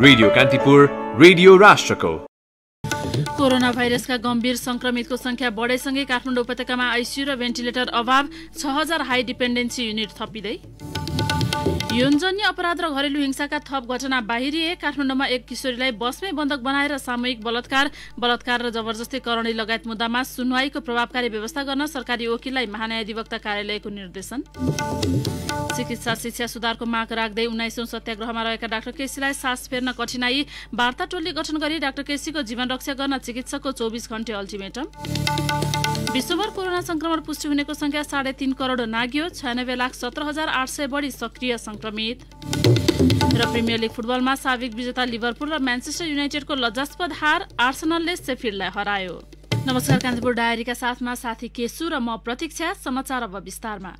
radio Kantipur radio राष्ट्रको corona भाइरसका गम्भीर संक्रमितको संख्या बढेसँगै काठमाडौँ उपत्यकामा आइसियु र भेन्टिलेटर अभाव छ हजार हाई डिपेन्डेन्सी युनिट थपिँदै यौनजन्य अपराध र घरेलु हिंसाका थप घटना बाहिरिए काठमाडौँमा एक किशोरीलाई बसमै बन्धक बनाएर सामूहिक बलात्कार बलात्कार र जबरजस्ती करणी लगायत मुद्दामा सुनवाईको प्रभावकारी व्यवस्था गर्न सरकारी वकिललाई महान्यायाधिवक्ता कार्यालयको निर्देशन चिकित्सा शिक्षा सुधारको माग राख्दै उन्नाइसौं सत्याग्रहमा रहेका डाक्टर केसीलाई सास फेर्न कठिनाई वार्ता टोली गठन गरी डाक्टर केसीको जीवन रक्षा गर्न चिकित्सकको चौबिस घण्टे अल्टिमेटम विश्वभर कोरोना संक्रमण पुष्टि हुनेको संख्या साढे तीन करोड़ नाग्यो छयानब्बे लाख सत्र हजार आठ सय बढी सक्रिय संक्रमण संक्रमित र प्रिमियर लिग फुटबलमा साविक विजेता लिभरपुल र म्यान्चेस्टर युनाइटेडको लजास्पद हार आर्सनलले सेफिल्डलाई हरायो नमस्कार कान्तिपुर डायरीका साथमा साथी केशु र म प्रतीक्षा समाचार अब विस्तारमा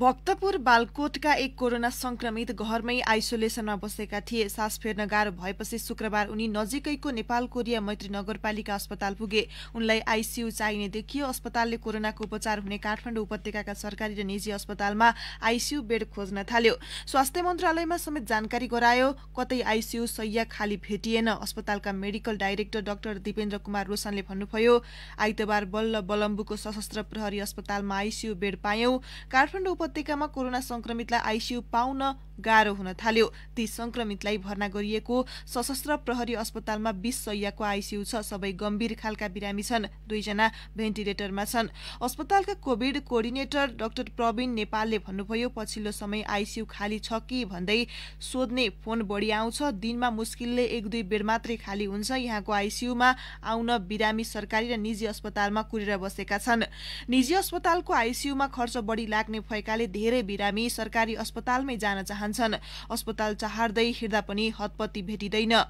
भक्तपुर बालकोटका एक कोरोना संक्रमित घरमै आइसोलेसनमा बसेका थिए सास फेर्न गाह्रो भएपछि शुक्रबार उनी नजिकैको नेपाल कोरिया मैत्री नगरपालिका अस्पताल पुगे उनलाई आइसियु चाहिने देखियो अस्पतालले कोरोनाको उपचार हुने काठमाडौँ उपत्यका सरकारी र निजी अस्पतालमा आइसियु बेड खोज्न थाल्यो स्वास्थ्य मन्त्रालयमा समेत जानकारी गरायो कतै आइसियु सैया खाली भेटिएन अस्पतालका medical director doctor Dipendra Kumar रोशनले भन्नुभयो आइतबार बल्ल बलम्बुको सशस्त्र प्रहरी अस्पतालमा आइसियु बेड पायौं काठमाडौँ उपत्यकामा कोरोना संक्रमितलाई आइसियू पाउन गाह्रो हुन थाल्यो ती संक्रमितलाई भर्ना गरिएको सशस्त्र प्रहरी अस्पतालमा बीस सयको आइसियू छ सबै गम्भीर खालका बिरामी छन् दुईजना भेन्टिलेटरमा छन् अस्पतालका कोविड कोअर्डिनेटर डाक्टर प्रवीण नेपालले भन्नुभयो पछिल्लो समय आइसियू खाली छ कि भन्दै सोध्ने फोन बढी आउँछ दिनमा मुस्किलले एक दुई बेड मात्रै खाली हुन्छ यहाँको आइसियूमा आउन बिरामी सरकारी र निजी अस्पतालमा कुरेर बसेका छन् निजी अस्पतालको आइसियूमा खर्च बढी लाग्ने भएकाले धेरै बिरामी सरकारी अस्पतालमै जान चाहन्छन् भन्छन् अस्पताल चाहार्दै हिँड्दा पनि हतपत्ती भेटिँदैन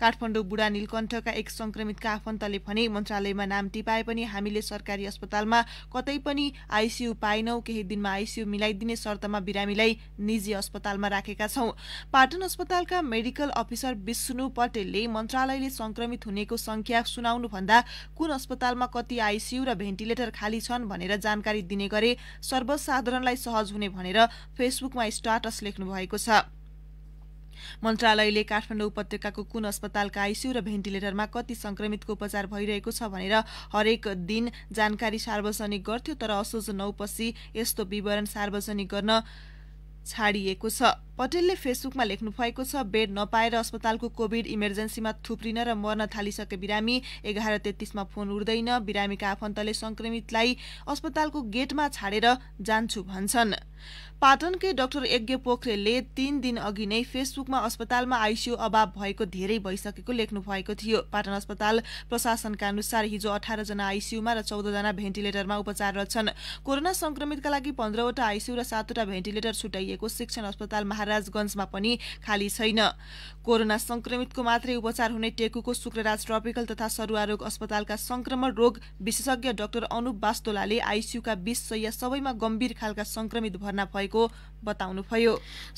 काठमाडौँ बुढा नीलकण्ठका एक संक्रमितका आफन्तले भने मन्त्रालयमा नाम टिपाए पनि हामीले सरकारी अस्पतालमा कतै पनि आइसियु पाएनौँ केही दिनमा आइसियु मिलाइदिने शर्तमा बिरामीलाई निजी अस्पतालमा राखेका छौँ पाटन अस्पतालका मेडिकल अफिसर विष्णु पटेलले मन्त्रालयले संक्रमित हुनेको संख्या भन्दा कुन अस्पतालमा कति आइसियु र भेन्टिलेटर खाली छन् भनेर जानकारी दिने गरे सर्वसाधारणलाई सहज हुने भनेर फेसबुकमा स्टाटस लेख्नु भएको छ मन्त्रालयले काठमाडौँ उपत्यकाको कुन अस्पतालका आइसियू र भेन्टिलेटरमा कति संक्रमितको उपचार भइरहेको छ भनेर हरेक दिन जानकारी सार्वजनिक गर्थ्यो तर असोज नौपछि यस्तो विवरण सार्वजनिक गर्न छाडिएको छ पटेलले फेसबुकमा लेख्नु भएको छ बेड नपाएर अस्पतालको कोभिड इमर्जेन्सीमा थुप्रिन र मर्न थालिसके बिरामी एघार तेत्तिसमा फोन उड्दैन बिरामीका आफन्तले संक्रमितलाई अस्पतालको गेटमा छाडेर जान्छु भन्छन् पाटनकै डाक्टर यज्ञ पोखरेलले तीन दिन अघि नै फेसबुकमा अस्पतालमा आइसियु अभाव भएको धेरै भइसकेको लेख्नु भएको थियो पाटन अस्पताल प्रशासनका अनुसार हिजो अठारजना आइसियुमा र चौधजना भेन्टिलेटरमा उपचाररत छन् कोरोना संक्रमितका लागि पन्ध्रवटा आइसियु र सातवटा भेन्टिलेटर छुट्याइएको शिक्षण अस्पताल महाराजगंजमा पनि खाली छैन कोरोना संक्रमितको मात्रै उपचार हुने टेकुको शुक्रराज ट्रपिकल तथा सरुवा रोग अस्पतालका संक्रमण रोग विशेषज्ञ डाक्टर अनुप बास्तोलाले आइसियुका बीस सय सबैमा गम्भीर खालका संक्रमित भर्ना भर्ना भएको बताउनुभयो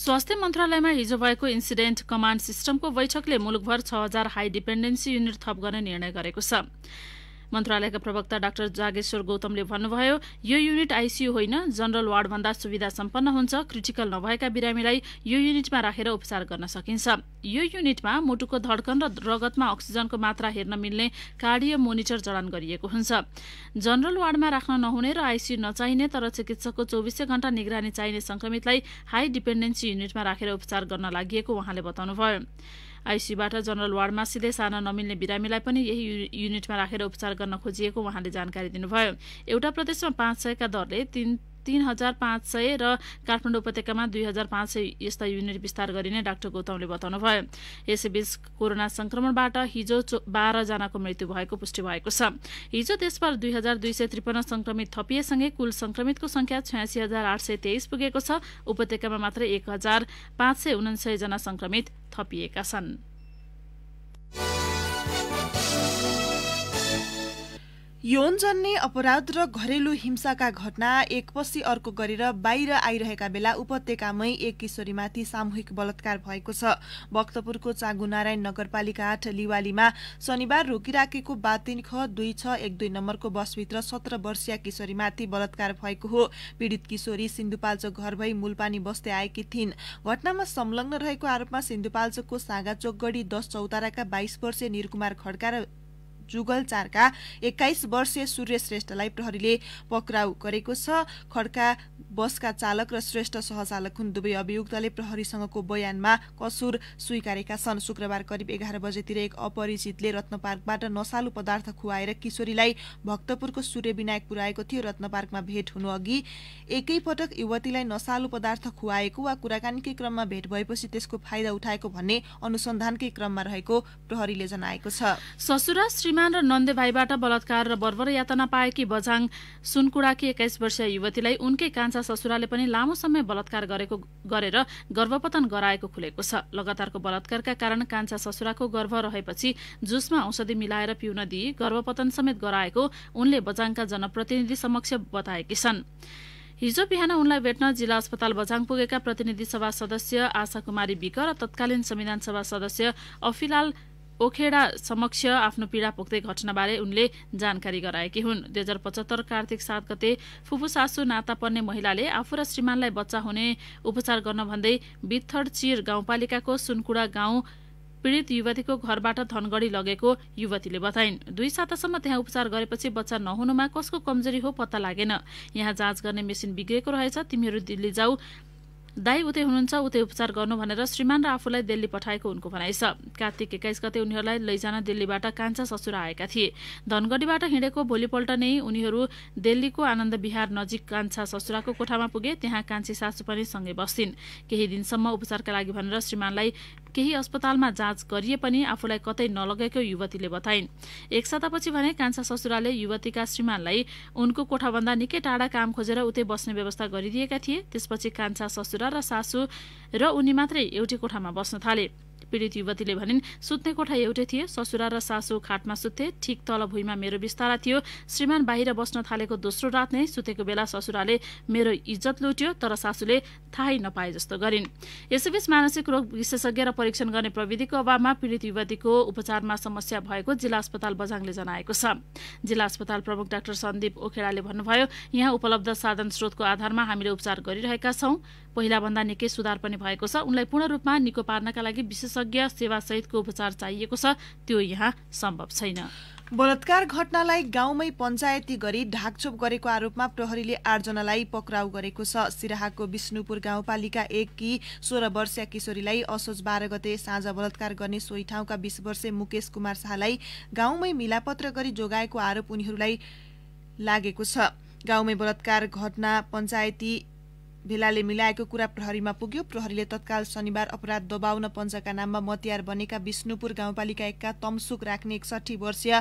स्वास्थ्य मन्त्रालयमा हिजो भएको इन्सिडेन्ट कमान्ड सिस्टमको बैठकले मुलुकभर छ हजार हाई डिपेन्डेन्सी युनिट थप गर्ने निर्णय गरेको छ मन्त्रालयका प्रवक्ता डाक्टर जागेश्वर गौतमले भन्नुभयो यो युनिट आइसियू होइन जनरल वार्डभन्दा सुविधा सम्पन्न हुन्छ क्रिटिकल नभएका बिरामीलाई यो युनिटमा राखेर उपचार गर्न सकिन्छ यो युनिटमा मुटुको धडकन र रगतमा अक्सिजनको मात्रा हेर्न मिल्ने कार्डियो मोनिटर जडान गरिएको हुन्छ जनरल वार्डमा राख्न नहुने र आइसियू नचाहिने तर चिकित्सकको चौबिसै घण्टा निगरानी चाहिने संक्रमितलाई हाई डिपेन्डेन्सी युनिटमा राखेर उपचार गर्न लागि उहाँले बताउनुभयो आइसियुबाट जनरल वार्डमा सिधै साना नमिल्ने बिरामीलाई पनि यही युनिटमा राखेर उपचार गर्न खोजिएको उहाँले जानकारी दिनुभयो एउटा प्रदेशमा पाँच सयका दरले तिन तीन हजार पाँच सय र काठमाडौँ उपत्यकामा दुई हजार पाँच सय यस्ता युनिट विस्तार गरिने डाक्टर गौतमले बताउनुभयो यसैबीच कोरोना संक्रमणबाट हिजो बाह्रजनाको मृत्यु भएको पुष्टि भएको छ हिजो देशभर दुई हजार दुई सय त्रिपन्न संक्रमित थपिएसँगै कुल संक्रमितको संख्या छयासी हजार आठ सय तेइस पुगेको छ उपत्यकामा मात्र एक हजार पाँच सय उनासयजना संक्रमित थपिएका छन् यौनजन्य अपराध र घरेलु हिंसाका घटना एकपछि अर्को गरेर बाहिर आइरहेका बेला उपत्यकामै एक किशोरीमाथि सामूहिक बलात्कार भएको छ भक्तपुरको चाँगुनारायण नगरपालिका आठ लिवालीमा शनिबार रोकिराखेको बातिन ख दुई छ एक दुई नम्बरको बसभित्र सत्र वर्षीय किशोरीमाथि बलात्कार भएको हो पीड़ित किशोरी सिन्धुपाल्चोक घर भई मूलपानी बस्दै आएकी थिइन् घटनामा संलग्न रहेको आरोपमा सिन्धुपाल्चोकको साँगाचोकगढी दस चौताराका बाइस वर्षीय निरकुमार खड्का र जुगल चारका एक्काइस वर्षीय सूर्य श्रेष्ठलाई प्रहरीले पक्राउ गरेको छ खड्का बसका चालक र श्रेष्ठ सहचालक हुन् दुवै अभियुक्तले प्रहरीसँगको बयानमा कसुर स्वीकारेका छन् शुक्रबार करिब एघार बजेतिर एक अपरिचितले रत्नपार्कबाट नसालु पदार्थ खुवाएर किशोरीलाई भक्तपुरको सूर्य विनायक पुर्याएको थियो रत्नपार्कमा भेट हुनु अघि एकैपटक युवतीलाई नसालु पदार्थ खुवाएको वा कुराकानीकै क्रममा भेट भएपछि त्यसको फाइदा उठाएको भन्ने अनुसन्धानकै क्रममा रहेको प्रहरीले जनाएको छ ससुरा श्रीमान र नन्दे भाइबाट बलात्कार र बर्बर यातना पाएकी बझाङ सुनकुडाकी एक्काइस वर्षीय युवतीलाई उनकै कान्छ भान्सा ससुराले पनि लामो समय बलात्कार गरेको गरेर गर्भपतन गराएको खुलेको छ लगातारको बलात्कारका कारण कान्छा ससुराको गर्भ रहेपछि जुसमा औषधि मिलाएर पिउन दिई गर्भपतन समेत गराएको उनले बजाङका जनप्रतिनिधि समक्ष बताएकी छन् हिजो बिहान उनलाई भेट्न जिल्ला अस्पताल बझाङ पुगेका प्रतिनिधि सभा सदस्य आशा कुमारी विक र तत्कालीन संविधान सभा सदस्य अफिलाल ओखेडा समक्ष आफ्नो पीड़ा पोख्दै घटनाबारे उनले जानकारी गराएकी हुन् दुई हजार पचहत्तर कार्तिक सात गते फुफू सासु नाता पर्ने महिलाले आफू र श्रीमानलाई बच्चा हुने उपचार गर्न भन्दै बिथड चिर गाउँपालिकाको सुनकुडा गाउँ पीड़ित युवतीको घरबाट धनगढ़ी लगेको युवतीले बताइन् दुई सातासम्म त्यहाँ उपचार गरेपछि बच्चा नहुनुमा कसको कमजोरी हो पत्ता लागेन यहाँ जाँच गर्ने मेसिन बिग्रेको रहेछ तिमीहरू दिल्ली जाऊ दाई उतै हुनुहुन्छ उतै उपचार गर्नु भनेर श्रीमान र आफूलाई दिल्ली पठाएको उनको भनाइ छ कार्तिक एक्काइस गते उनीहरूलाई लैजान दिल्लीबाट कान्छा ससुरा आएका थिए धनगढीबाट हिँडेको भोलिपल्ट नै उनीहरू दिल्लीको आनन्द विहार नजिक कान्छा ससुराको कोठामा पुगे त्यहाँ कान्छी सासु पनि सँगै बस्थिन् केही दिनसम्म उपचारका लागि भनेर श्रीमानलाई केही अस्पतालमा जाँच गरिए पनि आफूलाई कतै नलगेको युवतीले बताइन् एक सातापछि भने कान्छा ससुराले युवतीका श्रीमानलाई उनको कोठाभन्दा निकै टाढा काम खोजेर उतै बस्ने व्यवस्था गरिदिएका थिए त्यसपछि कान्छा ससुरा छोरा र सासू र उनी मात्रै एउटै कोठामा बस्न थाले पीडित युवतीले भनिन् सुत्ने कोठा एउटै थियो ससुरा र सासु खाटमा सुत्थे ठिक तल भुइँमा मेरो बिस्तारा थियो श्रीमान बाहिर बस्न थालेको दोस्रो रात नै सुतेको बेला ससुराले मेरो इज्जत लुट्यो तर सासुले थाहै नपाए जस्तो गरिन् यसैबीच मानसिक रोग विशेषज्ञ र परीक्षण गर्ने प्रविधिको अभावमा पीडित युवतीको उपचारमा समस्या भएको जिल्ला अस्पताल बझाङले जनाएको छ जिल्ला अस्पताल प्रमुख डाक्टर सन्दीप ओखेडाले भन्नुभयो यहाँ उपलब्ध साधन स्रोतको आधारमा हामीले उपचार गरिरहेका छौँ पहिलाभन्दा निकै सुधार पनि भएको छ उनलाई पूर्ण रूपमा निको पार्नका लागि विशेष विशेषज्ञ सेवासहितको उपचार चाहिएको छ त्यो यहाँ सम्भव छैन बलात्कार घटनालाई गाउँमै पञ्चायती गरी ढाकछोप गरेको आरोपमा प्रहरीले आठजनालाई पक्राउ गरेको छ सिराहाको विष्णुपुर गाउँपालिका एक कि सोह्र वर्षीय किशोरीलाई असोज बाह्र गते साँझ बलात्कार गर्ने सोही ठाउँका बीस वर्षे मुकेश कुमार शाहलाई गाउँमै मिलापत्र गरी जोगाएको आरोप उनीहरूलाई लागेको छ गाउँमै बलात्कार घटना पञ्चायती भेलाले मिलाएको कुरा प्रहरीमा पुग्यो प्रहरीले तत्काल शनिबार अपराध दबाउन पञ्चका नाममा मतियार बनेका विष्णुपुर गाउँपालिका एकका तमसुक राख्ने एकसठी वर्षीय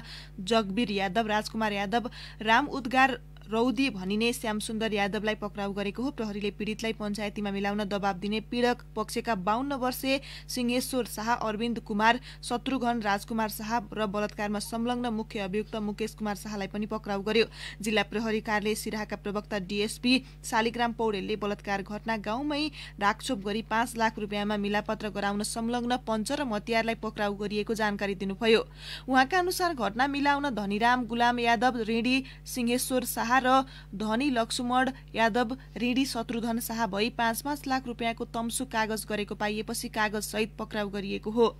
जगवीर यादव राजकुमार यादव राम उद्गार रौदी भनिने श्यामसुन्दर यादवलाई पक्राउ गरेको हो प्रहरीले पीडितलाई पञ्चायतीमा मिलाउन दबाब दिने पीडक पक्षका बाहन्न वर्षे सिंहेश्वर शाह अरविन्द कुमार शत्रुघ्न राजकुमार शाह र बलात्कारमा संलग्न मुख्य अभियुक्त मुकेश कुमार शाहलाई पनि पक्राउ गर्यो जिल्ला प्रहरी कार्यालय सिराहाका प्रवक्ता डिएसपी शालिग्राम पौडेलले बलात्कार घटना गाउँमै राखछोप गरी पाँच लाख रुपियाँमा मिलापत्र गराउन संलग्न पञ्च र मतियारलाई पक्राउ गरिएको जानकारी दिनुभयो उहाँका अनुसार घटना मिलाउन धनीराम गुलाम यादव रेडी सिंहेश्वर शाह शाह र धनी लक्ष्मण यादव ऋणी शत्रुधन शाह भई पाँच पाँच लाख रुपियाँको तम्सु कागज गरेको पाइएपछि कागजसहित पक्राउ गरिएको हो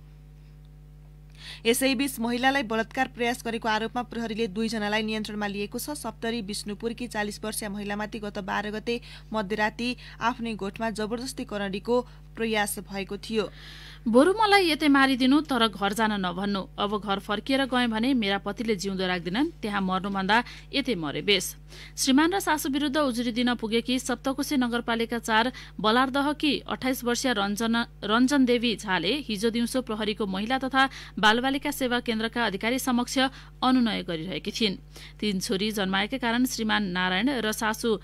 यसैबीच महिलालाई बलात्कार प्रयास गरेको आरोपमा प्रहरीले दुईजनालाई नियन्त्रणमा लिएको छ सप्तरी विष्णुपुरकी चालिस वर्षीय महिलामाथि गत बाह्र गते मध्यराती आफ्नै गोठमा जबरजस्ती करणीको प्रयास भएको थियो बरु मलाई यतै मारिदिनु तर घर जान नभन्नु अब घर फर्किएर गएँ भने मेरा पतिले जिउँदो राख्दैनन् त्यहाँ मर्नुभन्दा यतै मरे बेस श्रीमान र सासू विरूद्ध उजुरी दिन पुगेकी सप्तकोशी नगरपालिका चार कि अठाइस वर्षीय रञ्जन रञ्जन देवी झाले हिजो दिउँसो प्रहरीको महिला तथा बालबालिका सेवा केन्द्रका अधिकारी समक्ष अनुनय गरिरहेकी थिइन् तीन छोरी जन्माएका कारण श्रीमान नारायण र सासू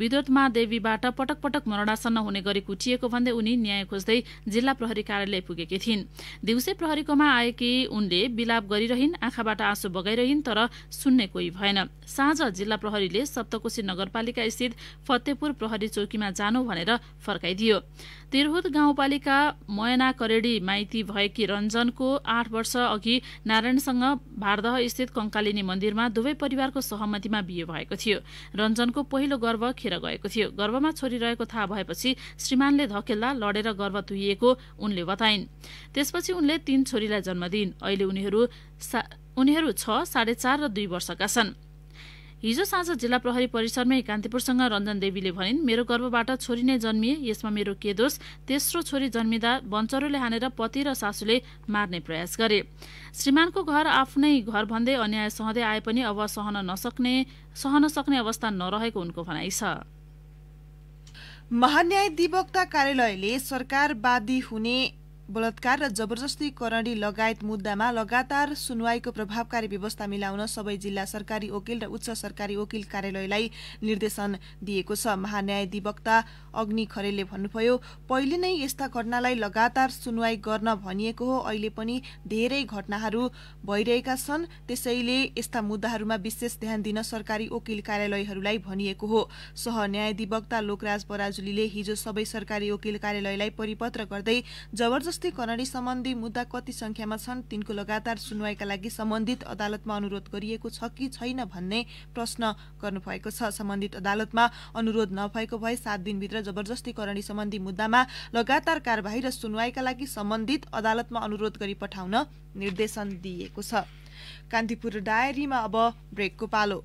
विद्युत देवीबाट पटक पटक मरणासन्न हुने गरी कुटिएको भन्दै उनी न्याय खोज्दै जिल्ला प्रहरी कार्यालय पुगेकी थिइन् दिउँसै प्रहरीकोमा आएकी उनले विलाप गरिरहन् आँखाबाट आँसु बगाइरहन् तर सुन्ने कोही भएन साँझ जिल्ला प्रहरीले सप्तकोशी नगरपालिका स्थित फतेपुर प्रहरी चौकीमा जानु भनेर फर्काइदियो तिरहुत गाउँपालिका मयना करेडी माइती भएकी रञ्जनको आठ वर्ष अघि नारायणसँग भारदह स्थित कंकालिनी मन्दिरमा दुवै परिवारको सहमतिमा बिहे भएको थियो रञ्जनको पहिलो गर्व खेर गएको थियो गर्वमा छोरी रहेको थाहा भएपछि श्रीमानले धकेल्दा लडेर गर्व तुइएको उनले बताइन् त्यसपछि उनले तीन छोरीलाई जन्म दिइन् अहिले उनीहरू उनीहरू छ साढे चार र दुई वर्षका छन् हिजो साँझ जिल्ला प्रहरी परिसरमै कान्तिपुरसँग रञ्जन देवीले भनिन् मेरो गर्भबाट छोरी नै जन्मिए यसमा मेरो के दोष तेस्रो छोरी जन्मिँदा बन्चरोले हानेर पति र सासूले मार्ने प्रयास गरे श्रीमानको घर आफ्नै घर भन्दै अन्याय सहँदै आए पनि अब सहन नसक्ने सहन सक्ने अवस्था नरहेको उनको भनाइ छ महान्याय अधिवक्ता कार्यालयले सरकारवादी हुने बलात्कार र जबरजस्ती करणी लगायत मुद्दामा लगातार सुनवाईको प्रभावकारी व्यवस्था मिलाउन सबै जिल्ला सरकारी वकिल र उच्च सरकारी वकिल कार्यालयलाई निर्देशन दिएको छ महान्यायाधिवक्ता अग्नि खरेलले भन्नुभयो पहिले नै यस्ता घटनालाई लगातार सुनवाई गर्न भनिएको हो अहिले पनि धेरै घटनाहरू भइरहेका छन् त्यसैले यस्ता मुद्दाहरूमा विशेष ध्यान दिन सरकारी वकिल कार्यालयहरूलाई भनिएको हो सह न्यायाधिवक्ता लोकराज पराजुलीले हिजो सबै सरकारी वकिल कार्यालयलाई परिपत्र गर्दै जबरजस्ती प्रशस्तीकरणी सम्बन्धी मुद्दा कति संख्यामा छन् तिनको लगातार सुनवाईका लागि सम्बन्धित अदालतमा अनुरोध गरिएको छ कि छैन भन्ने प्रश्न गर्नुभएको छ सम्बन्धित अदालतमा अनुरोध नभएको भए सात दिनभित्र जबरजस्तीकरणी सम्बन्धी मुद्दामा लगातार कार्यवाही र सुनवाईका लागि सम्बन्धित अदालतमा अनुरोध गरी पठाउन निर्देशन दिएको छ कान्तिपुर डायरीमा अब ब्रेकको पालो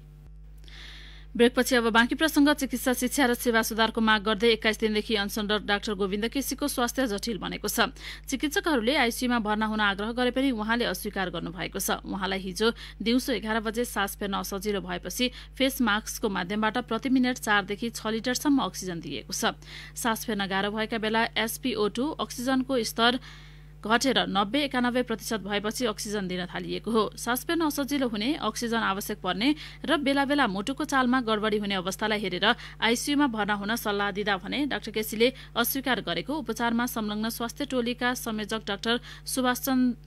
ब्रेकपछि अब बाँकी प्रसङ्ग चिकित्सा शिक्षा र सेवा सुधारको माग गर्दै एक्काइस दिनदेखि अनसनरत डाक्टर गोविन्द केसीको स्वास्थ्य जटिल बनेको छ चिकित्सकहरूले आइसियूमा भर्ना हुन आग्रह गरे पनि उहाँले अस्वीकार गर्नुभएको छ उहाँलाई हिजो दिउँसो एघार बजे सास फेर्न असजिलो भएपछि फेस मास्कको माध्यमबाट प्रति मिनट चारदेखि छ लिटरसम्म अक्सिजन दिएको छ सास फेर्न गाह्रो भएका बेला एसपिओ टू अक्सिजनको स्तर घटेर नब्बे एकानब्बे प्रतिशत भएपछि अक्सिजन दिन थालिएको हो सास फेर्न असजिलो हुने अक्सिजन आवश्यक पर्ने र बेला बेला मुटुको चालमा गडबडी हुने अवस्थालाई हेरेर आइसियूमा भर्ना हुन सल्लाह दिँदा भने डाक्टर केसीले अस्वीकार गरेको उपचारमा संलग्न स्वास्थ्य टोलीका संयोजक डाक्टर सुभाष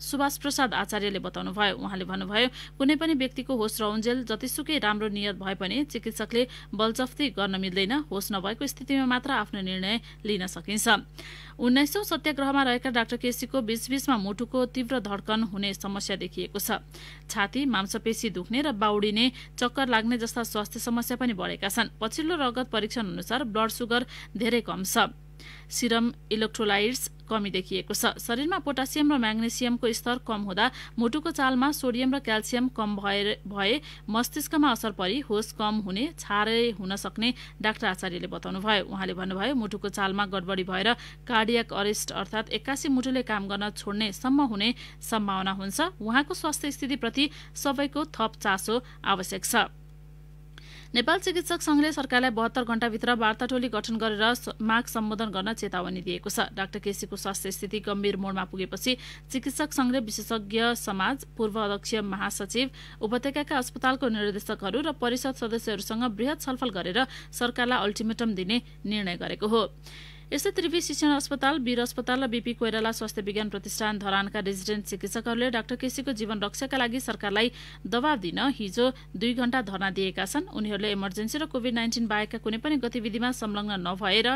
सुभाष प्रसाद आचार्यले बताउनुभयो उहाँले भन्नुभयो कुनै पनि व्यक्तिको होस र उन्जेल जतिसुकै राम्रो नियत भए पनि चिकित्सकले बलजफ्ती गर्न मिल्दैन होस नभएको स्थितिमा मात्र आफ्नो निर्णय लिन सकिन्छ उन्नाइसौं सत्याग्रहमा रहेका डाक्टर केसीको बीचबीचमा मुटुको तीव्र धड्कन हुने समस्या देखिएको छ छाती मांसपेशी दुख्ने र बाउडिने चक्कर लाग्ने जस्ता स्वास्थ्य समस्या पनि बढेका छन् पछिल्लो रगत परीक्षण अनुसार ब्लड सुगर धेरै कम छ सिरम इलेक्ट्रोलाइट्स कमी देखिएको छ शरीरमा पोटासियम र म्याग्नेसियमको स्तर कम हुँदा मुटुको चालमा सोडियम र क्याल्सियम कम भए भए मस्तिष्कमा असर परि होस कम हुने छारे हुन सक्ने डाक्टर आचार्यले बताउनु भयो उहाँले भन्नुभयो मुटुको चालमा गडबडी भएर कार्डियक अरेस्ट अर्थात एक्कासी मुटुले काम गर्न छोड्ने सम्म हुने सम्भावना हुन्छ उहाँको स्वास्थ्य स्थितिप्रति सबैको थप चासो आवश्यक छ नेपाल चिकित्सक संघले सरकारलाई बहत्तर घण्टाभित्र वार्ता टोली गठन गरेर माग सम्बोधन गर्न चेतावनी दिएको छ डाक्टर केसीको स्वास्थ्य स्थिति गम्भीर मोडमा पुगेपछि चिकित्सक संघले विशेषज्ञ समाज पूर्व अध्यक्ष महासचिव उपत्यका अस्पतालको निर्देशकहरू र परिषद सदस्यहरूसँग वृहत छलफल गरेर सरकारलाई अल्टिमेटम दिने निर्णय गरेको हो यस्तै त्रिवी शिक्षण अस्पताल वीर अस्पताल र बिपी कोइराला स्वास्थ्य विज्ञान प्रतिष्ठान धरानका रेजिडेन्ट चिकित्सकहरूले डाक्टर केसीको जीवन रक्षाका लागि सरकारलाई दबाव दिन हिजो दुई घण्टा धरना दिएका छन् उनीहरूले इमर्जेन्सी र कोविड नाइन्टिन बाहेकका कुनै पनि गतिविधिमा संलग्न नभएर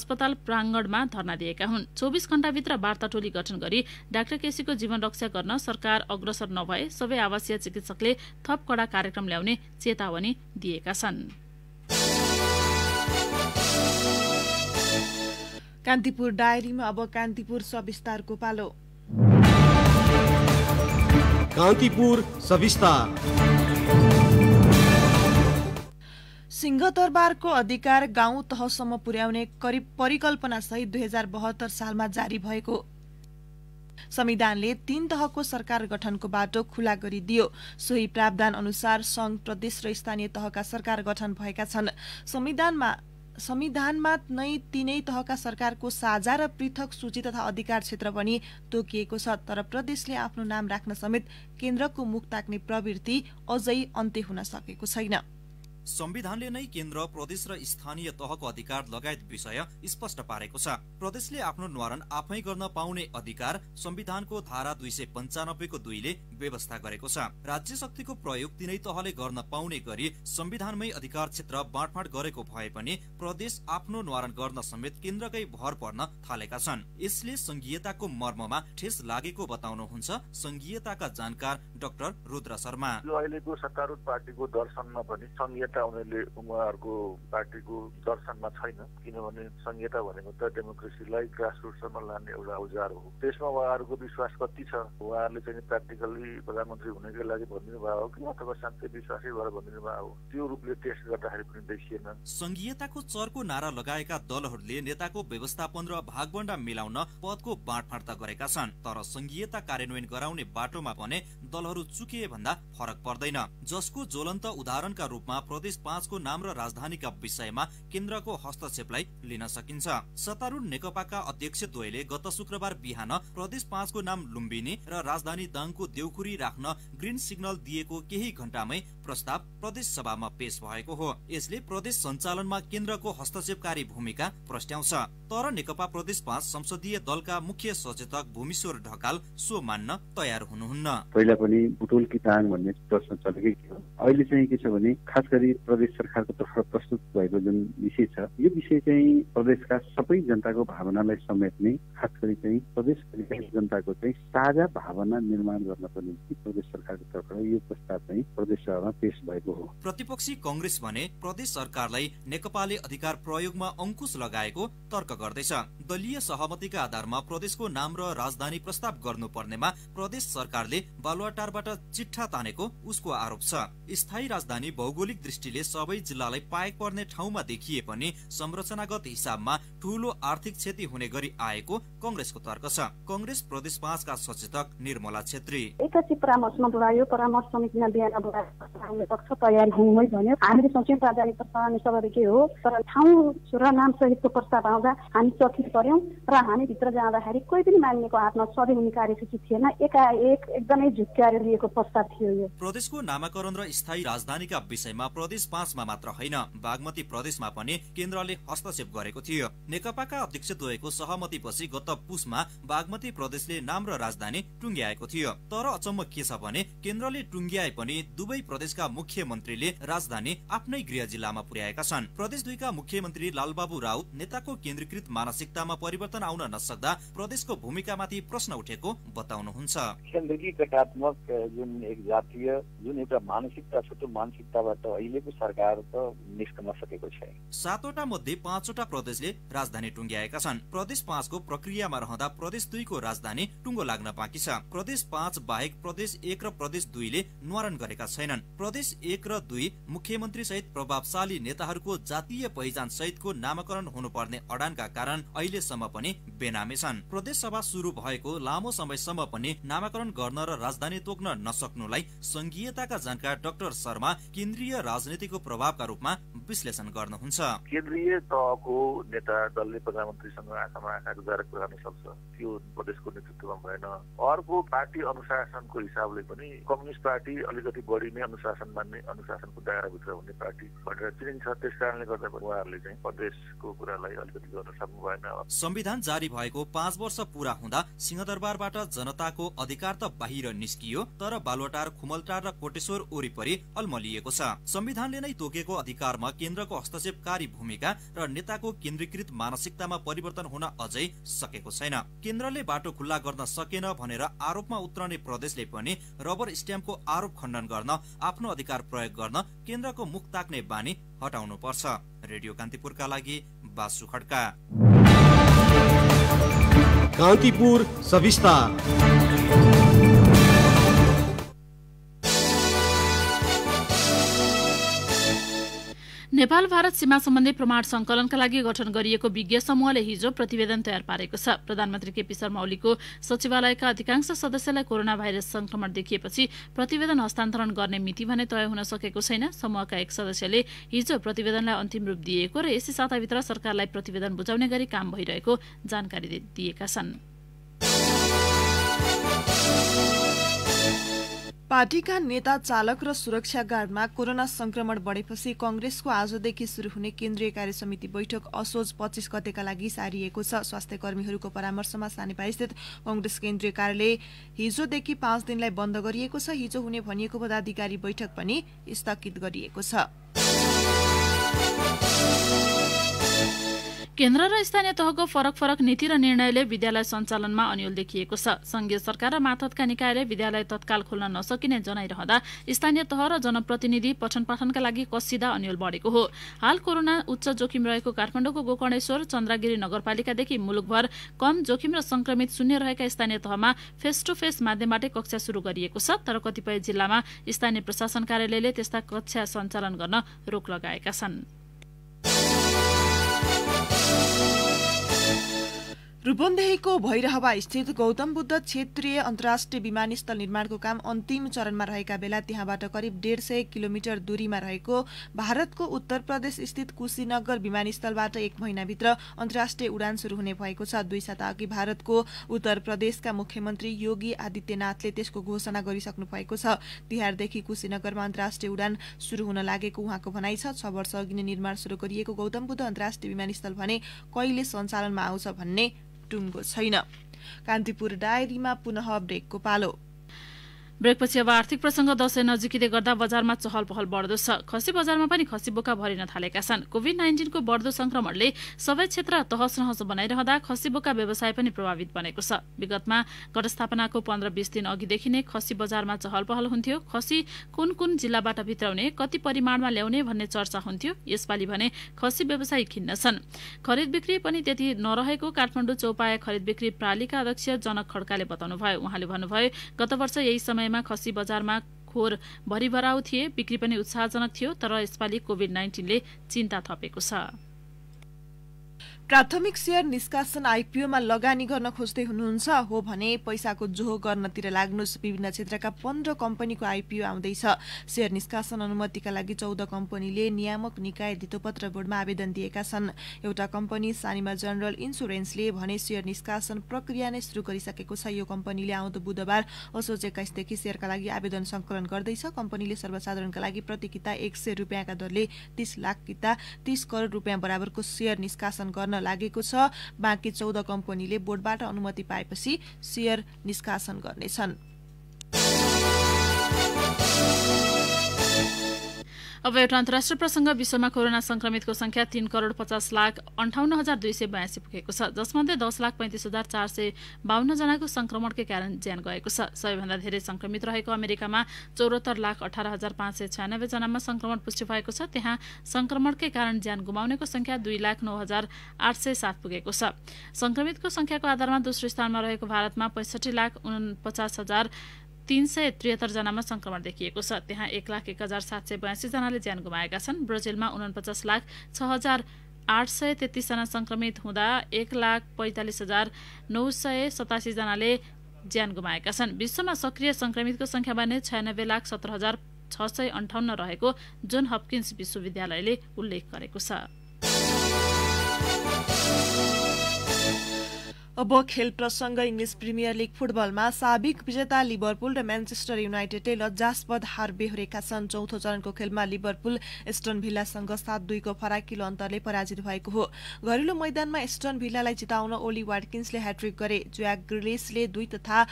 अस्पताल प्राङ्गणमा धरना दिएका हुन् चौबिस घण्टाभित्र वार्ता टोली गठन गरी डाक्टर केसीको जीवन रक्षा गर्न सरकार अग्रसर नभए सबै आवासीय चिकित्सकले थप कडा कार्यक्रम ल्याउने चेतावनी दिएका छन् कान्तिपुर डायरीमा अब कान्तिपुर सविस्तारको पालो कान्तिपुर सविस्तार सिंहदरबारको अधिकार गाउँ तहसम्म पुर्याउने करिब सहित दुई हजार बहत्तर सालमा जारी भएको संविधानले तीन तहको सरकार गठनको बाटो खुला गरिदियो सोही प्रावधान अनुसार संघ प्रदेश र स्थानीय तहका सरकार गठन भएका छन् संविधानमा संविधानमा नै तिनै तहका सरकारको साझा र पृथक सूची तथा अधिकार क्षेत्र पनि तोकिएको छ तर प्रदेशले आफ्नो नाम राख्न समेत केन्द्रको मुख ताक्ने प्रवृत्ति अझै अन्त्य हुन सकेको छैन संविधानले नै केन्द्र प्रदेश र स्थानीय तहको अधिकार लगायत विषय स्पष्ट पारेको छ प्रदेशले आफ्नो निवारण आफै गर्न पाउने अधिकार संविधानको धारा दुई सय पञ्चानब्बेको दुईले व्यवस्था गरेको छ राज्य शक्तिको प्रयोग तिनै तहले गर्न पाउने गरी संविधानमै अधिकार क्षेत्र बाँडफाँड गरेको भए पनि प्रदेश आफ्नो निवारण गर्न समेत केन्द्रकै भर पर्न थालेका छन् यसले संघीयताको मर्ममा ठेस लागेको बताउनुहुन्छ संघीयताका जानकार डाक्टर रुद्र शर्मा अहिलेको सत्तारूढ पार्टीको दर्शनमा पनि संहिता उनीहरूले उहाँहरूको पार्टीको दर्शनमा छैन किनभने संहिता भनेको त डेमोक्रेसीलाई ग्रासरुटसम्म लाने एउटा औजार हो त्यसमा उहाँहरूको विश्वास कति छ उहाँहरूले चाहिँ प्र्याक्टिकल्ली प्रधानमन्त्री हुनेकै लागि भनिदिनु भयो हो कि अथवा शान्ति विश्वासै भएर भनिदिनु भयो हो त्यो रूपले टेस्ट गर्दाखेरि पनि देखिएन संघीयताको चर्को नारा लगाएका दलहरूले नेताको व्यवस्थापन र भागभण्डा मिलाउन पदको बाँडफाँड गरेका छन् तर संघीयता कार्यान्वयन गराउने बाटोमा भने दलहरू चुकिए भन्दा फरक पर्दैन जसको ज्वलन्त उदाहरणका रूपमा प्रदेश पाँचको नाम र राजधानीका विषयमा केन्द्रको हस्तक्षेपलाई लिन सकिन्छ सत्तारूढ नेकपाका अध्यक्ष द्वयले गत शुक्रबार बिहान प्रदेश पाँचको नाम लुम्बिनी र राजधानी दाङको देउखुरी राख्न ग्रिन सिग्नल दिएको केही घण्टामै प्रस्ताव प्रदेश सभामा पेश भएको हो यसले प्रदेश सञ्चालनमा केन्द्रको हस्तक्षेपकारी भूमिका प्रस्ट्याउँछ तर नेकपा प्रदेश पाँच संसदीय दलका मुख्य सचेतक भूमिश्वर ढकाल सो मान्न तयार हुनुहुन्न पहिला पनि बुटोल कि दाङ भन्ने प्रश्न चलेकै थियो अहिले चाहिँ के छ भने खास गरी प्रदेश सरकारको तर्फबाट प्रस्तुत भएको जुन विषय छ यो विषय चाहिँ प्रदेशका सबै जनताको भावनालाई समेट्ने खास गरी चाहिँ प्रदेशका जनताको चाहिँ साझा भावना निर्माण गर्नको निम्ति प्रदेश सरकारको तर्फबाट यो प्रस्ताव चाहिँ प्रदेश सभामा पेश भएको हो प्रतिपक्षी कङ्ग्रेस भने प्रदेश सरकारलाई नेकपाले अधिकार प्रयोगमा अङ्कुश लगाएको तर्क गर्दैछ दलीय सहमतिका आधारमा प्रदेशको नाम र राजधानी प्रस्ताव गर्नुपर्नेमा प्रदेश सरकारले बालुवाटारबाट चिट्ठा तानेको उसको आरोप छ स्थायी राजधानी भौगोलिक दृष्टि जीएसटीले सबै जिल्लालाई पाएक पर्ने ठाउँमा देखिए पनि संरचनागत हिसाबमा ठूलो आर्थिक क्षति हुने गरी आएको कंग्रेसको तर्क छ कंग्रेस प्रदेश पाँचका सचेतक निर्मला छेत्री एकैछिन परामर्शमा बोलायो परामर्श समितिमा बिहान बोलायो तयार हौँ है भन्यो हामीले सोच्यौँ प्राधान्य प्रस्ताव के हो तर ठाउँ र नाम सहितको प्रस्ताव आउँदा हामी चकित पर्यौँ र हामी भित्र जाँदाखेरि कोही पनि मानिएको हातमा सधैँ हुने कार्यसूची थिएन एकाएक एकदमै झुक्क्याएर लिएको प्रस्ताव थियो यो प्रदेशको नामाकरण र स्थायी राजधानीका विषयमा प्रदेश प्रदेश पाँचमा मात्र होइन बागमती प्रदेशमा पनि केन्द्रले हस्तक्षेप गरेको थियो नेकपाका अध्यक्ष द्वयको सहमतिपछि गत पुसमा बागमती प्रदेशले नाम र राजधानी टुङ्ग्याएको थियो तर अचम्म के छ भने केन्द्रले टुङ्ग्याए पनि दुवै प्रदेशका मुख्यमन्त्रीले राजधानी आफ्नै गृह जिल्लामा पुर्याएका छन् प्रदेश दुईका मुख्यमन्त्री लालबाबु राउत नेताको केन्द्रीकृत मानसिकतामा परिवर्तन आउन नसक्दा प्रदेशको भूमिकामाथि प्रश्न उठेको बताउनुहुन्छ जुन एक जातीय जुन एउटा मानसिकता त्यो मानसिकताबाट अहिले अहिलेको सरकार त निस्कन सकेको छैन सातवटा मध्ये पाँचवटा प्रदेशले राजधानी टुङ्ग्याएका छन् प्रदेश पाँचको प्रक्रियामा रहँदा प्रदेश दुईको राजधानी टुङ्गो लाग्न बाँकी छ प्रदेश पाँच बाहेक प्रदेश एक र प्रदेश दुईले निवारण गरेका छैनन् प्रदेश एक र दुई मुख्यमन्त्री सहित प्रभावशाली नेताहरूको जातीय पहिचान सहितको नामाकरण हुनुपर्ने अडानका कारण अहिलेसम्म पनि बेनामी छन् प्रदेश सभा सुरु भएको लामो समयसम्म पनि नामाकरण गर्न र राजधानी तोक्न नसक्नुलाई संघीयताका जानकार डाक्टर शर्मा केन्द्रीय राज राजनीतिको प्रभावका रूपमा विश्लेषण गर्नुहुन्छ केन्द्रीय तहको नेता दलले प्रधानमन्त्रीसँग आँखामा आँखा गुजारा गर्न सक्छ त्यो प्रदेशको नेतृत्वमा भएन अर्को पार्टी अनुशासनको हिसाबले पनि कम्युनिस्ट पार्टी अलिकति बढी नै अनुशासन मान्ने अनुशासनको दायराभित्र हुने पार्टी भनेर चिनिन्छ त्यस कारणले गर्दा उहाँहरूले चाहिँ प्रदेशको कुरालाई अलिकति गर्न सक्नु भएन संविधान जारी भएको पाँच वर्ष पुरा हुँदा सिंहदरबारबाट जनताको अधिकार त बाहिर निस्कियो तर बालुवाटार खुमलटार र कोटेश्वर वरिपरि अल्मलिएको छ संविधानले नै तोकेको अधिकारमा केन्द्रको हस्तक्षेपकारी भूमिका र नेताको केन्द्रीकृत मानसिकतामा परिवर्तन हुन अझै सकेको छैन केन्द्रले बाटो खुल्ला गर्न सकेन भनेर आरोपमा उत्रने प्रदेशले पनि रबर स्ट्याम्पको आरोप खण्डन गर्न आफ्नो अधिकार प्रयोग गर्न केन्द्रको मुख ताक्ने बानी हटाउनु पर्छ रेडियो कान्तिपुरका लागि बासु खड्का कान्तिपुर सविस्तार नेपाल भारत सीमा सम्बन्धी प्रमाण संकलनका लागि गठन गरिएको विज्ञ समूहले हिजो प्रतिवेदन तयार पारेको छ प्रधानमन्त्री केपी शर्मा ओलीको सचिवालयका अधिकांश सदस्यलाई कोरोना भाइरस संक्रमण देखिएपछि प्रतिवेदन हस्तान्तरण गर्ने मिति भने तय हुन सकेको छैन समूहका एक सदस्यले हिजो प्रतिवेदनलाई अन्तिम रूप दिएको र यसै साताभित्र सरकारलाई प्रतिवेदन बुझाउने गरी काम भइरहेको जानकारी दिएका छन् पार्टीका नेता चालक र सुरक्षा गार्डमा कोरोना संक्रमण बढेपछि कंग्रेसको आजदेखि शुरू हुने केन्द्रीय कार्य समिति बैठक असोज पच्चिस गतेका लागि सारिएको छ स्वास्थ्य कर्मीहरूको परामर्शमा सानेपास्थित कंग्रेस केन्द्रीय कार्यालय हिजोदेखि पाँच दिनलाई बन्द गरिएको छ हिजो हुने भनिएको पदाधिकारी बैठक पनि स्थगित गरिएको छ केन्द्र र स्थानीय तहको फरक फरक नीति र निर्णयले विद्यालय सञ्चालनमा अन्यल देखिएको छ संघीय सरकार र माथतका निकायले विद्यालय तत्काल खोल्न नसकिने जनाइरहँदा स्थानीय तह र जनप्रतिनिधि पठन पाठनका लागि कसिदा अन्यल बढेको हो हाल कोरोना उच्च जोखिम रहेको काठमाडौँको गोकर्णेश्वर चन्द्रगिरी नगरपालिकादेखि मुलुकभर कम जोखिम र संक्रमित शून्य रहेका स्थानीय तहमा फेस टु फेस माध्यमबाटै कक्षा सुरु गरिएको छ तर कतिपय जिल्लामा स्थानीय प्रशासन कार्यालयले त्यस्ता कक्षा सञ्चालन गर्न रोक लगाएका छन् रूपन्देहीको भैरहवा स्थित गौतम बुद्ध क्षेत्रीय अन्तर्राष्ट्रिय विमानस्थल निर्माणको काम अन्तिम चरणमा रहेका बेला त्यहाँबाट करिब डेढ सय किलोमिटर दूरीमा रहेको भारतको उत्तर प्रदेश स्थित कुशीनगर विमानस्थलबाट एक महिनाभित्र अन्तर्राष्ट्रिय उडान सुरु हुने भएको छ दुई साता अघि भारतको उत्तर प्रदेशका मुख्यमन्त्री योगी आदित्यनाथले त्यसको घोषणा गरिसक्नु भएको छ तिहारदेखि कुशीनगरमा अन्तर्राष्ट्रिय उडान सुरु हुन लागेको उहाँको भनाइ छ वर्ष अघि नै निर्माण सुरु गरिएको गौतम बुद्ध अन्तर्राष्ट्रिय विमानस्थल भने कहिले सञ्चालनमा आउँछ भन्ने टुङ्गो छैन कान्तिपुर डायरीमा पुनः ब्रेकको पालो ब्रेकपछि अब आर्थिक प्रसङ्ग दसैँ नजिकिँदै गर्दा बजारमा चहल पहल बढ्दो छ खसी बजारमा पनि खसी बोका भरिन थालेका छन् कोभिड नाइन्टिनको बढ्दो संक्रमणले सबै क्षेत्र तहस नहस बनाइरहँदा खसी बोका व्यवसाय पनि प्रभावित बनेको छ विगतमा घटस्थापनाको पन्ध्र बिस दिन अघिदेखि नै खसी बजारमा चहल पहल हुन्थ्यो खसी कुन कुन जिल्लाबाट भित्राउने कति परिमाणमा ल्याउने भन्ने चर्चा हुन्थ्यो यसपालि भने खसी व्यवसायी खिन्न छन् खरिद बिक्री पनि त्यति नरहेको काठमाडौँ चौपाया खरिद बिक्री प्रालीका अध्यक्ष जनक खड्काले बताउनुभयो उहाँले भन्नुभयो गत वर्ष यही समय समयमा खसी बजारमा खोर भरिभराउ थिए बिक्री पनि उत्साहजनक थियो तर यसपालि कोविड नाइन्टिनले चिन्ता थपेको छ प्राथमिक सेयर निष्कासन आइपिओमा लगानी गर्न खोज्दै हुनुहुन्छ हो भने पैसाको जोहो गर्नतिर लाग्नुहोस् विभिन्न क्षेत्रका पन्ध्र कम्पनीको आइपिओ आउँदैछ सेयर निष्कासन अनुमतिका लागि चौध कम्पनीले नियामक निकाय धितोपत्र बोर्डमा आवेदन दिएका छन् एउटा कम्पनी सानिमा जनरल इन्सुरेन्सले भने सेयर निष्कासन प्रक्रिया नै सुरु गरिसकेको छ यो कम्पनीले आउँदो बुधबार असोज एक्काइसदेखि सेयरका लागि आवेदन सङ्कलन गर्दैछ कम्पनीले सर्वसाधारणका लागि प्रति किता एक सय रुपियाँका दरले तीस लाख किता तीस करोड रुपियाँ बराबरको सेयर निष्कासन गर्न लागेको छ बाँकी चौध कम्पनीले बोर्डबाट अनुमति पाएपछि सेयर निष्कासन गर्नेछन् अब एउटा अन्तर्राष्ट्रिय प्रसङ्ग विश्वमा कोरोना संक्रमितको संख्या तीन करोड पचास लाख अन्ठाउन्न हजार दुई सय बयासी पुगेको छ जसमध्ये दस लाख पैँतिस हजार चार सय बाहन्नजनाको संक्रमणकै कारण ज्यान गएको छ सबैभन्दा धेरै संक्रमित रहेको अमेरिकामा चौरात्तर लाख अठार हजार पाँच सय छ्यानब्बेजनामा संक्रमण पुष्टि भएको छ त्यहाँ संक्रमणकै कारण ज्यान गुमाउनेको संख्या दुई लाख नौ हजार आठ सय सात पुगेको छ संक्रमितको संख्याको आधारमा दोस्रो स्थानमा रहेको भारतमा पैँसठी लाख उनपचास हजार तीन सय त्रिहत्तरजनामा संक्रमण देखिएको छ त्यहाँ एक लाख एक हजार सात सय बयासीजनाले ज्यान गुमाएका छन् ब्राजिलमा उनपचास लाख छ हजार आठ सय तेत्तिसजना संक्रमित हुँदा एक लाख पैँतालिस हजार नौ सय सतासीजनाले ज्यान गुमाएका छन् विश्वमा सक्रिय संक्रमितको सङ्ख्या भने छयानब्बे लाख सत्र हजार छ सय अन्ठाउन्न रहेको जोन हप्किन्स विश्वविद्यालयले उल्लेख गरेको छ अब खेल प्रसङ्ग इङ्ग्लिस प्रिमियर लिग फुटबलमा साबिक विजेता लिभरपुल र म्यान्चेस्टर युनाइटेडले लज्जास्पद हार बेहोरेका छन् चौथो चरणको खेलमा लिभरपुल एस्टर्न भिल्लासँग सात दुईको फराकिलो अन्तरले पराजित भएको हो घरेलु मैदानमा एस्टर्न भिल्लालाई जिताउन ओली वार्डकिन्सले ह्याट्रिक गरे ज्याक ग्रिलिसले दुई तथा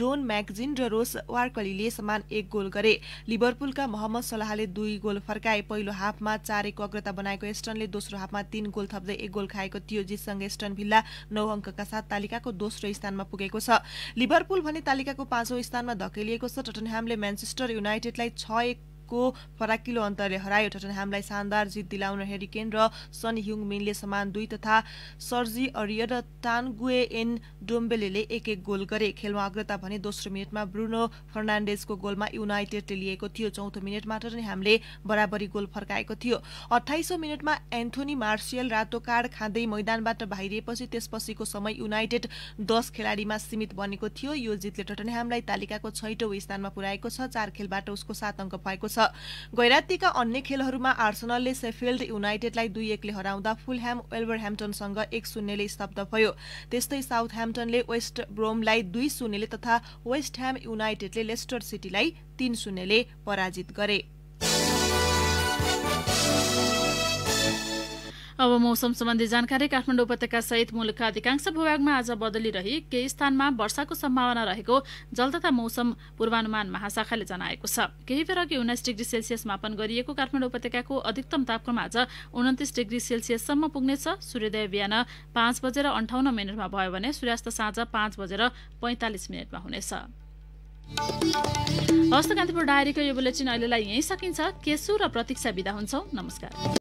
जोन म्यागजिन र रोस वार्कलीले समान एक गोल गरे लिभरपुलका मोहम्मद सलाहले दुई गोल फर्काए पहिलो हाफमा चार एक अग्रता बनाएको एस्टर्नले दोस्रो हाफमा तीन गोल थप्दै एक गोल खाएको थियो जितसँग एस्टर्न भिल्ला नौ अङ्कका साथ तालिकाको दोस्रो स्थानमा पुगेको छ लिभरपुल भने तालिकाको पाँचौं स्थानमा धकेलिएको छ टटनह्यामले म्यान्चेस्टर युनाइटेडलाई छ एक एकको फराकिलो अन्तरले हरायो टटनह्यामलाई शानदार जित दिलाउन हेरिकेन र सन ह्युङ मिनले समान दुई तथा सर्जी अरियर र टानगुए एन डोम्बेले एक एक गोल गरे खेलमा अग्रता भने दोस्रो मिनटमा ब्रुनो फर्नान्डेजको गोलमा युनाइटेडले लिएको थियो चौथो मिनटमा टटनह्यामले बराबरी गोल फर्काएको थियो अठाइसौँ मिनटमा एन्थोनी मार्सियल रातो कार्ड खाँदै मैदानबाट बाहिरिएपछि त्यसपछिको समय युनाइटेड दस खेलाडीमा सीमित बनेको थियो यो जितले टटनह्यामलाई तालिकाको छैटौँ स्थानमा पुर्याएको छ चार खेलबाट उसको सात अङ्क भएको छ छ गैरातीका अन्य खेलहरूमा आर्सनलले सेफिल्ड युनाइटेडलाई दुई एकले हराउँदा फुलह्याम वेल्बरह्याम्पटनसँग एक शून्यले स्तब्ध भयो त्यस्तै साउथ ह्याम्पटनले वेस्ट ब्रोमलाई दुई शून्यले तथा वेस्ट ह्याम युनाइटेडले लेस्टर सिटीलाई तीन शून्यले पराजित गरे अब मौसम सम्बन्धी जानकारी काठमाडौँ उपत्यका सहित मुलुकका अधिकांश भूभागमा आज बदली रही केही स्थानमा वर्षाको सम्भावना रहेको जल तथा मौसम पूर्वानुमान महाशाखाले जनाएको छ केही बेर अघि उन्नाइस डिग्री सेल्सियस मापन गरिएको काठमाडौँ उपत्यकाको अधिकतम तापक्रम आज उन्तिस डिग्री सेल्सियससम्म पुग्नेछ सूर्योदय बिहान पाँच बजेर अन्ठाउन्न मिनटमा भयो भने सूर्यास्त साँझ पाँच बजेर पैँतालिस मिनटमा हुनेछ हस्त कान्तिपुर डायरीको यो बुलेटिन अहिलेलाई यहीँ सकिन्छ केसु र प्रतीक्षा बिदा हुन्छौँ नमस्कार